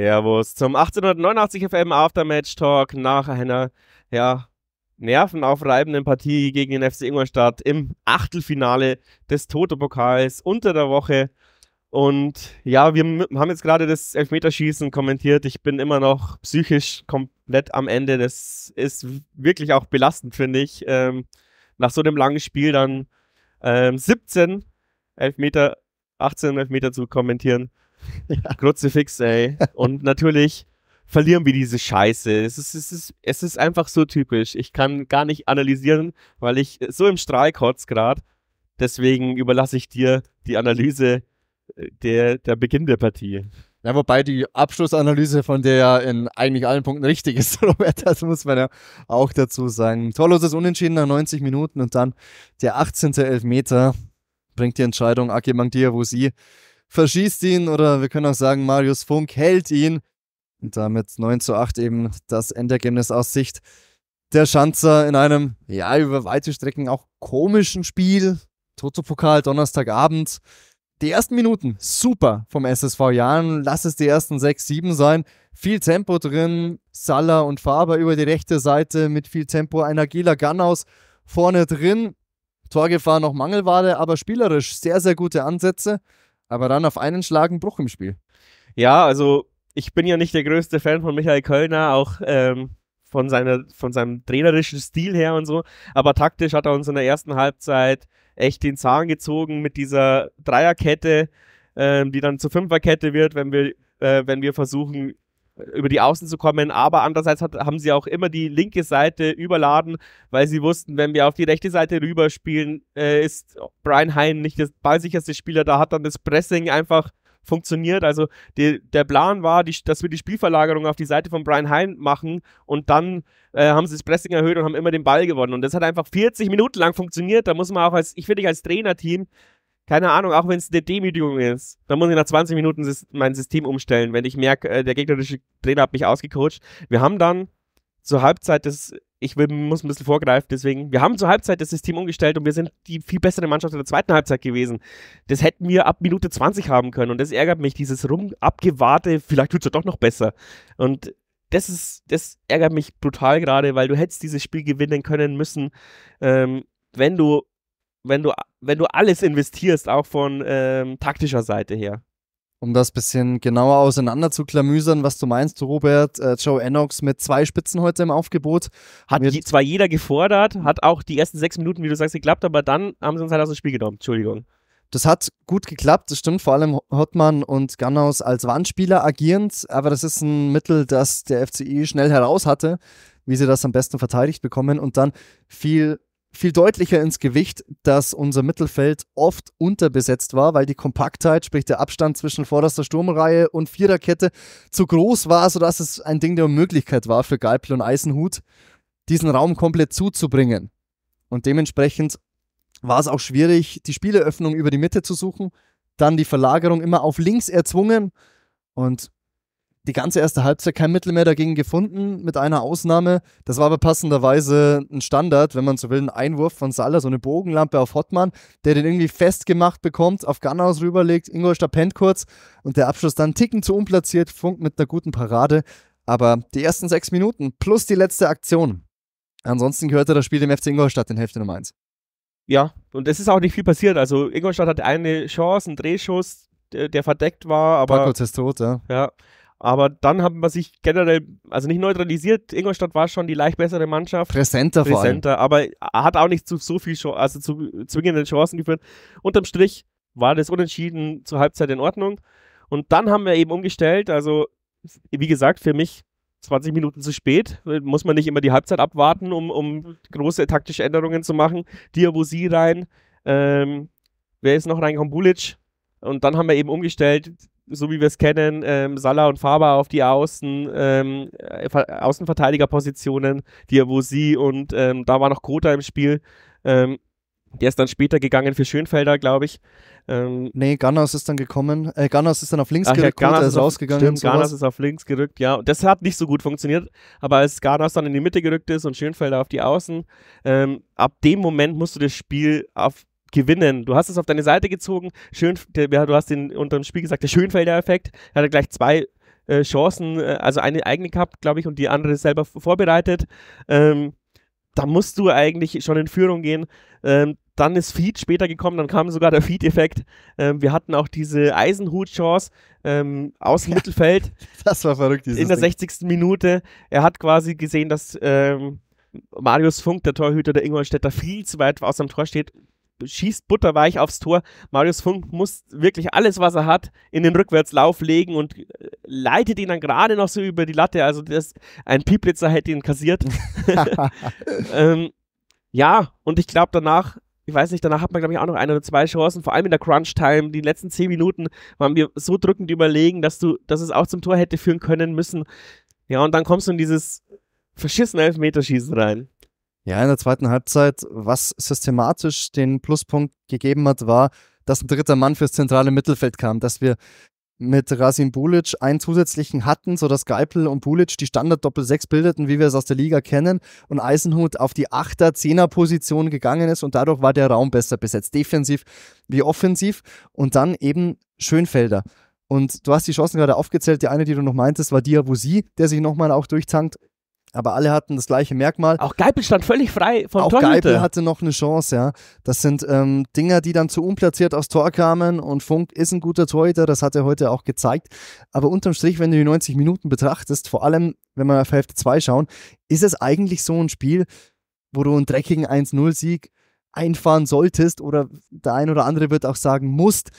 Servus zum 1889 FM Aftermatch Talk nach einer ja, nervenaufreibenden Partie gegen den FC Ingolstadt im Achtelfinale des Toto-Pokals unter der Woche. Und ja, wir haben jetzt gerade das Elfmeterschießen kommentiert. Ich bin immer noch psychisch komplett am Ende. Das ist wirklich auch belastend, finde ich. Ähm, nach so einem langen Spiel dann ähm, 17 Elfmeter, 18 Elfmeter zu kommentieren ja. Kruzifix, ey. Und natürlich verlieren wir diese Scheiße. Es ist, es, ist, es ist einfach so typisch. Ich kann gar nicht analysieren, weil ich so im Strahl kotze gerade. Deswegen überlasse ich dir die Analyse äh, der, der Beginn der Partie. Ja, wobei die Abschlussanalyse von der ja in eigentlich allen Punkten richtig ist, Robert, das muss man ja auch dazu sagen. Torloses Unentschieden nach 90 Minuten und dann der 18. Elfmeter bringt die Entscheidung Aki Mangdia wo sie verschießt ihn oder wir können auch sagen, Marius Funk hält ihn. Und damit 9 zu 8 eben das Endergebnis aus Sicht der Schanzer in einem, ja, über weite Strecken auch komischen Spiel. Toto-Pokal Donnerstagabend. Die ersten Minuten super vom SSV Jahren. Lass es die ersten 6, 7 sein. Viel Tempo drin. Salah und Faber über die rechte Seite mit viel Tempo. Ein agiler Ganaus vorne drin. Torgefahr noch Mangelware, aber spielerisch sehr, sehr gute Ansätze. Aber dann auf einen Schlag ein Bruch im Spiel. Ja, also ich bin ja nicht der größte Fan von Michael Kölner, auch ähm, von, seiner, von seinem trainerischen Stil her und so. Aber taktisch hat er uns in der ersten Halbzeit echt den Zahn gezogen mit dieser Dreierkette, ähm, die dann zur Fünferkette wird, wenn wir, äh, wenn wir versuchen, über die Außen zu kommen. Aber andererseits hat, haben sie auch immer die linke Seite überladen, weil sie wussten, wenn wir auf die rechte Seite rüberspielen, äh, ist Brian Hein nicht der ballsicherste Spieler. Da hat dann das Pressing einfach funktioniert. Also die, der Plan war, die, dass wir die Spielverlagerung auf die Seite von Brian Hein machen und dann äh, haben sie das Pressing erhöht und haben immer den Ball gewonnen. Und das hat einfach 40 Minuten lang funktioniert. Da muss man auch als, ich finde, als Trainerteam keine Ahnung, auch wenn es eine Demütigung ist, dann muss ich nach 20 Minuten mein System umstellen, wenn ich merke, äh, der gegnerische Trainer hat mich ausgecoacht. Wir haben dann zur Halbzeit das, ich will, muss ein bisschen vorgreifen, deswegen, wir haben zur Halbzeit das System umgestellt und wir sind die viel bessere Mannschaft in der zweiten Halbzeit gewesen. Das hätten wir ab Minute 20 haben können und das ärgert mich, dieses rumabgewarte, vielleicht tut es ja doch noch besser. Und das ist, das ärgert mich brutal gerade, weil du hättest dieses Spiel gewinnen können müssen, ähm, wenn du wenn du, wenn du alles investierst, auch von ähm, taktischer Seite her. Um das bisschen genauer auseinander zu klamüsern, was du meinst, Robert, äh, Joe Ennox mit zwei Spitzen heute im Aufgebot. Hat je, zwar jeder gefordert, hat auch die ersten sechs Minuten, wie du sagst, geklappt, aber dann haben sie uns halt aus dem Spiel genommen. Entschuldigung. Das hat gut geklappt, das stimmt, vor allem Hottmann und Gannaus als Wandspieler agierend, aber das ist ein Mittel, das der FCI schnell heraus hatte, wie sie das am besten verteidigt bekommen und dann viel viel deutlicher ins Gewicht, dass unser Mittelfeld oft unterbesetzt war, weil die Kompaktheit, sprich der Abstand zwischen vorderster Sturmreihe und Viererkette, zu groß war, sodass es ein Ding der Unmöglichkeit war für Galpel und Eisenhut, diesen Raum komplett zuzubringen. Und dementsprechend war es auch schwierig, die Spieleröffnung über die Mitte zu suchen, dann die Verlagerung immer auf links erzwungen und die ganze erste Halbzeit kein Mittel mehr dagegen gefunden, mit einer Ausnahme. Das war aber passenderweise ein Standard, wenn man so will, ein Einwurf von Salah, so eine Bogenlampe auf Hottmann, der den irgendwie festgemacht bekommt, auf Ganaus rüberlegt, Ingolstadt pennt kurz und der Abschluss dann ticken zu unplatziert, Funk mit einer guten Parade. Aber die ersten sechs Minuten plus die letzte Aktion. Ansonsten gehörte das Spiel dem FC Ingolstadt in Hälfte Nummer eins. Ja, und es ist auch nicht viel passiert. Also Ingolstadt hatte eine Chance, einen Drehschuss, der verdeckt war, aber. Paco ist tot, ja. Ja. Aber dann haben wir sich generell, also nicht neutralisiert. Ingolstadt war schon die leicht bessere Mannschaft. Präsenter, Präsenter vor allem. Aber hat auch nicht zu so viel, also zu zwingenden Chancen geführt. Unterm Strich war das Unentschieden zur Halbzeit in Ordnung. Und dann haben wir eben umgestellt. Also, wie gesagt, für mich 20 Minuten zu spät. Muss man nicht immer die Halbzeit abwarten, um, um große taktische Änderungen zu machen. Diabosi rein. Ähm, wer ist noch reingekommen? Bulic. Und dann haben wir eben umgestellt so wie wir es kennen, ähm, Salah und Faber auf die Außen, ähm, äh, Außenverteidigerpositionen, Diabosi und ähm, da war noch Kota im Spiel. Ähm, der ist dann später gegangen für Schönfelder, glaube ich. Ähm, nee, Gunners ist dann gekommen. Äh, Gunners ist dann auf links Ach, gerückt, ja, Gunners ist auf, rausgegangen. Stimmt, Gunners ist auf links gerückt, ja. Und das hat nicht so gut funktioniert. Aber als Gunners dann in die Mitte gerückt ist und Schönfelder auf die Außen, ähm, ab dem Moment musst du das Spiel auf gewinnen. Du hast es auf deine Seite gezogen. Schön, der, du hast den unter dem Spiel gesagt, der Schönfelder-Effekt. Er hatte gleich zwei äh, Chancen, äh, also eine eigene gehabt, glaube ich, und die andere selber vorbereitet. Ähm, da musst du eigentlich schon in Führung gehen. Ähm, dann ist Feed später gekommen, dann kam sogar der Feed-Effekt. Ähm, wir hatten auch diese Eisenhut-Chance ähm, aus dem ja, Mittelfeld. Das war verrückt, Dieses In der 60. Minute. Er hat quasi gesehen, dass ähm, Marius Funk, der Torhüter der Ingolstädter, viel zu weit aus dem Tor steht schießt butterweich aufs Tor. Marius Funk muss wirklich alles, was er hat, in den Rückwärtslauf legen und äh, leitet ihn dann gerade noch so über die Latte. Also das, ein Pieplitzer hätte ihn kassiert. ähm, ja, und ich glaube danach, ich weiß nicht, danach hat man glaube ich auch noch ein oder zwei Chancen, vor allem in der Crunch-Time. Die letzten zehn Minuten waren wir so drückend überlegen, dass, du, dass es auch zum Tor hätte führen können müssen. Ja, und dann kommst du in dieses verschissene Elfmeterschießen rein. Ja, in der zweiten Halbzeit, was systematisch den Pluspunkt gegeben hat, war, dass ein dritter Mann fürs zentrale Mittelfeld kam, dass wir mit Rasim Bulic einen zusätzlichen hatten, sodass Geipel und Bulic die Standard-Doppel 6 bildeten, wie wir es aus der Liga kennen, und Eisenhut auf die 8er, 10er Position gegangen ist und dadurch war der Raum besser besetzt, defensiv wie offensiv und dann eben Schönfelder. Und du hast die Chancen gerade aufgezählt. Die eine, die du noch meintest, war Diabusi, der sich nochmal auch durchtankt aber alle hatten das gleiche Merkmal. Auch Geipel stand völlig frei vom Auch Torhüter. Geipel hatte noch eine Chance, ja. Das sind ähm, Dinger, die dann zu unplatziert aufs Tor kamen und Funk ist ein guter Torhüter, das hat er heute auch gezeigt. Aber unterm Strich, wenn du die 90 Minuten betrachtest, vor allem, wenn wir auf Hälfte 2 schauen, ist es eigentlich so ein Spiel, wo du einen dreckigen 1-0-Sieg einfahren solltest oder der ein oder andere wird auch sagen, musst,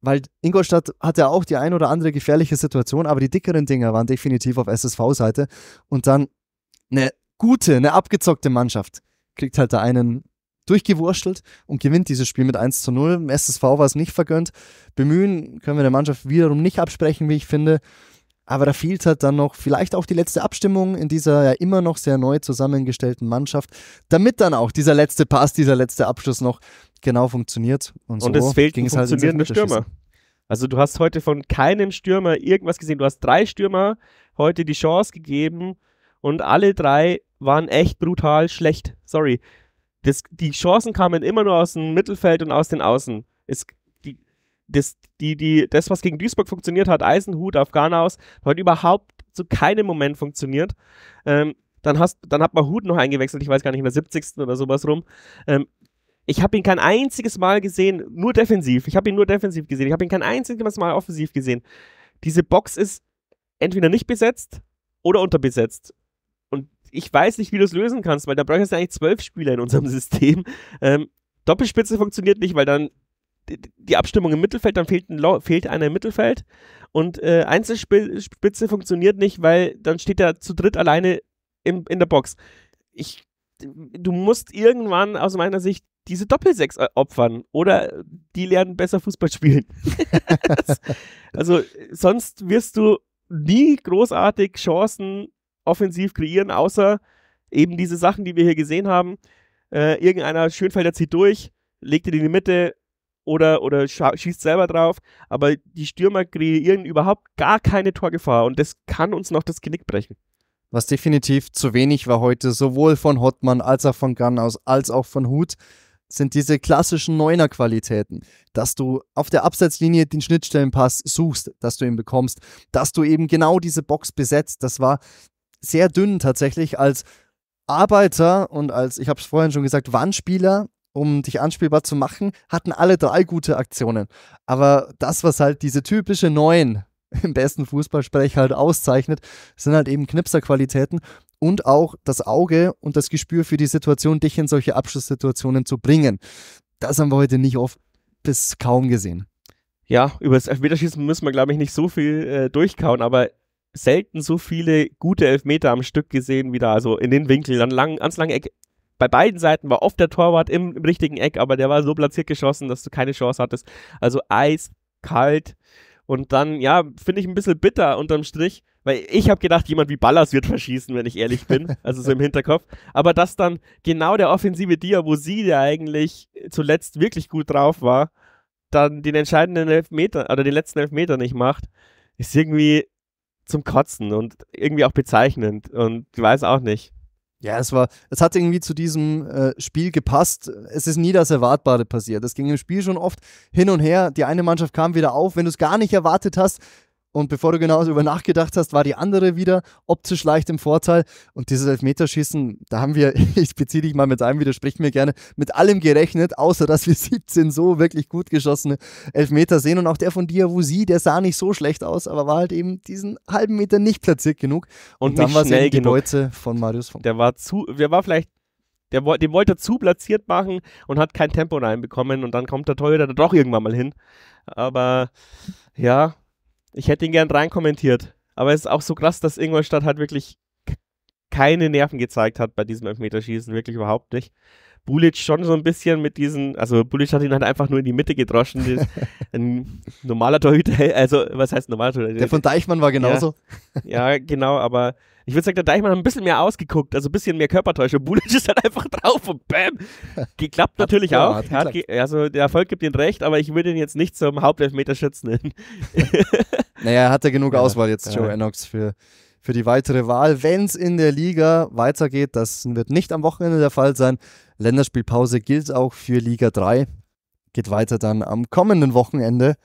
weil Ingolstadt hatte auch die ein oder andere gefährliche Situation, aber die dickeren Dinger waren definitiv auf SSV-Seite und dann eine gute, eine abgezockte Mannschaft kriegt halt da einen durchgewurschtelt und gewinnt dieses Spiel mit 1 zu 0. Im SSV war es nicht vergönnt. Bemühen können wir der Mannschaft wiederum nicht absprechen, wie ich finde. Aber da fehlt halt dann noch vielleicht auch die letzte Abstimmung in dieser ja immer noch sehr neu zusammengestellten Mannschaft, damit dann auch dieser letzte Pass, dieser letzte Abschluss noch genau funktioniert. Und, so es fehlt ein halt funktionierender halt Stürmer. Also du hast heute von keinem Stürmer irgendwas gesehen. Du hast drei Stürmer heute die Chance gegeben und alle drei waren echt brutal schlecht. Sorry. Das, die Chancen kamen immer nur aus dem Mittelfeld und aus den Außen. Es, die, das, die, die, das, was gegen Duisburg funktioniert hat, Eisenhut auf Garnaus, hat überhaupt zu keinem Moment funktioniert. Ähm, dann, hast, dann hat man Hut noch eingewechselt, ich weiß gar nicht mehr, 70. oder sowas rum. Ähm, ich habe ihn kein einziges Mal gesehen, nur defensiv. Ich habe ihn nur defensiv gesehen. Ich habe ihn kein einziges Mal offensiv gesehen. Diese Box ist entweder nicht besetzt oder unterbesetzt. Und ich weiß nicht, wie du es lösen kannst, weil da bräuchtest du eigentlich zwölf Spieler in unserem System. Ähm, Doppelspitze funktioniert nicht, weil dann die Abstimmung im Mittelfeld, dann fehlt, ein fehlt einer im Mittelfeld. Und äh, Einzelspitze funktioniert nicht, weil dann steht er zu dritt alleine im, in der Box. Ich, du musst irgendwann aus meiner Sicht diese Doppelsechs äh, opfern oder die lernen besser Fußball spielen. also sonst wirst du nie großartig Chancen offensiv kreieren, außer eben diese Sachen, die wir hier gesehen haben. Äh, irgendeiner Schönfelder zieht durch, legt ihn in die Mitte oder, oder schießt selber drauf. Aber die Stürmer kreieren überhaupt gar keine Torgefahr und das kann uns noch das Genick brechen. Was definitiv zu wenig war heute, sowohl von Hottmann als auch von Grannaus, als auch von Huth, sind diese klassischen Neuner-Qualitäten, dass du auf der Abseitslinie den Schnittstellenpass suchst, dass du ihn bekommst, dass du eben genau diese Box besetzt. Das war sehr dünn tatsächlich als Arbeiter und als, ich habe es vorhin schon gesagt, Wandspieler, um dich anspielbar zu machen, hatten alle drei gute Aktionen. Aber das, was halt diese typische Neuen im besten Fußballsprech halt auszeichnet, sind halt eben Knipserqualitäten und auch das Auge und das Gespür für die Situation, dich in solche Abschlusssituationen zu bringen. Das haben wir heute nicht oft bis kaum gesehen. Ja, über das Elfmeterschießen müssen wir, glaube ich, nicht so viel äh, durchkauen, aber selten so viele gute Elfmeter am Stück gesehen wieder, also in den Winkel, dann lang, ans lange Eck. Bei beiden Seiten war oft der Torwart im, im richtigen Eck, aber der war so platziert geschossen, dass du keine Chance hattest. Also eiskalt. Und dann, ja, finde ich ein bisschen bitter unterm Strich, weil ich habe gedacht, jemand wie Ballas wird verschießen, wenn ich ehrlich bin, also so im Hinterkopf. Aber dass dann genau der offensive Dia, wo sie der eigentlich zuletzt wirklich gut drauf war, dann den entscheidenden Elfmeter oder den letzten Elfmeter nicht macht, ist irgendwie zum Kotzen und irgendwie auch bezeichnend und ich weiß auch nicht. Ja, es war, es hat irgendwie zu diesem äh, Spiel gepasst. Es ist nie das Erwartbare passiert. Es ging im Spiel schon oft hin und her. Die eine Mannschaft kam wieder auf. Wenn du es gar nicht erwartet hast, und bevor du genau darüber nachgedacht hast, war die andere wieder optisch leicht im Vorteil. Und dieses Elfmeterschießen, da haben wir, ich beziehe dich mal mit einem, widersprich mir gerne, mit allem gerechnet, außer dass wir 17 so wirklich gut geschossene Elfmeter sehen. Und auch der von Diawusi, der sah nicht so schlecht aus, aber war halt eben diesen halben Meter nicht platziert genug. Und, und dann war es die Beute von Marius Funk. Der war zu, wer war vielleicht der, den wollte er zu platziert machen und hat kein Tempo reinbekommen und dann kommt der Torhüter da doch irgendwann mal hin. Aber ja, ich hätte ihn gern reinkommentiert. Aber es ist auch so krass, dass Ingolstadt halt wirklich keine Nerven gezeigt hat bei diesem Elfmeterschießen, wirklich überhaupt nicht. Bulic schon so ein bisschen mit diesen, also Bulic hat ihn halt einfach nur in die Mitte gedroschen. ein normaler Torhüter, also was heißt normaler Torhüter? Der von Deichmann war genauso. Ja, ja genau, aber ich würde sagen, der Deichmann hat ein bisschen mehr ausgeguckt, also ein bisschen mehr Körpertäuschung. Bulic ist halt einfach drauf und bäm. Geklappt natürlich ja, auch. Hat, also der Erfolg gibt ihm recht, aber ich würde ihn jetzt nicht zum Hauptelfmeterschützen nennen. Naja, er hatte genug ja, Auswahl jetzt, Joe ja. Enox, für, für die weitere Wahl. Wenn es in der Liga weitergeht, das wird nicht am Wochenende der Fall sein. Länderspielpause gilt auch für Liga 3. Geht weiter dann am kommenden Wochenende,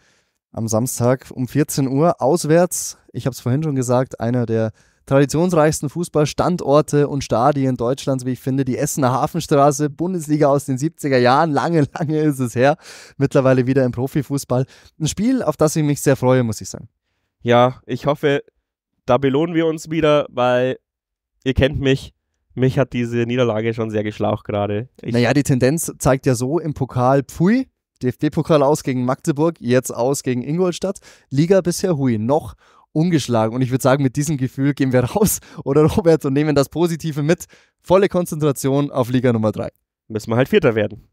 am Samstag um 14 Uhr, auswärts. Ich habe es vorhin schon gesagt, einer der traditionsreichsten Fußballstandorte und Stadien Deutschlands, wie ich finde. Die Essener Hafenstraße, Bundesliga aus den 70er Jahren. Lange, lange ist es her. Mittlerweile wieder im Profifußball. Ein Spiel, auf das ich mich sehr freue, muss ich sagen ja, ich hoffe, da belohnen wir uns wieder, weil ihr kennt mich. Mich hat diese Niederlage schon sehr geschlaucht gerade. Naja, die Tendenz zeigt ja so im Pokal Pfui, DFB-Pokal aus gegen Magdeburg, jetzt aus gegen Ingolstadt, Liga bisher Hui, noch ungeschlagen. Und ich würde sagen, mit diesem Gefühl gehen wir raus, oder Robert, und nehmen das Positive mit. Volle Konzentration auf Liga Nummer 3. Müssen wir halt Vierter werden.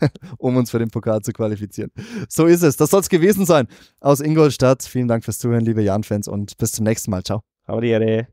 um uns für den Pokal zu qualifizieren. So ist es. Das soll es gewesen sein aus Ingolstadt. Vielen Dank fürs Zuhören, liebe Jan-Fans, und bis zum nächsten Mal. Ciao. Hau die Ehre.